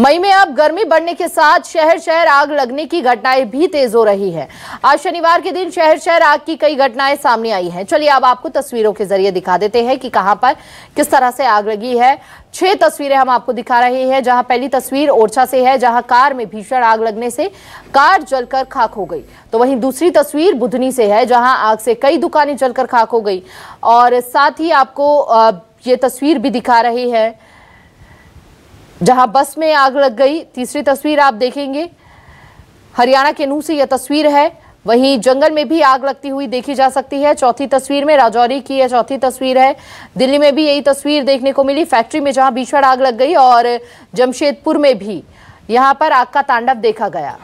मई में अब गर्मी बढ़ने के साथ शहर शहर आग लगने की घटनाएं भी तेज हो रही है आज शनिवार के दिन शहर शहर आग की कई घटनाएं सामने आई हैं चलिए अब आपको तस्वीरों के जरिए दिखा देते हैं कि कहां पर किस तरह से आग लगी है छह तस्वीरें हम आपको दिखा रहे हैं जहां पहली तस्वीर ओरछा से है जहां कार में भीषण आग लगने से कार जलकर खाक हो गई तो वहीं दूसरी तस्वीर बुधनी से है जहां आग से कई दुकानें जलकर खाक हो गई और साथ ही आपको ये तस्वीर भी दिखा रही है जहां बस में आग लग गई तीसरी तस्वीर आप देखेंगे हरियाणा के नूह से यह तस्वीर है वहीं जंगल में भी आग लगती हुई देखी जा सकती है चौथी तस्वीर में राजौरी की यह चौथी तस्वीर है दिल्ली में भी यही तस्वीर देखने को मिली फैक्ट्री में जहां भीषण आग लग गई और जमशेदपुर में भी यहां पर आग का तांडव देखा गया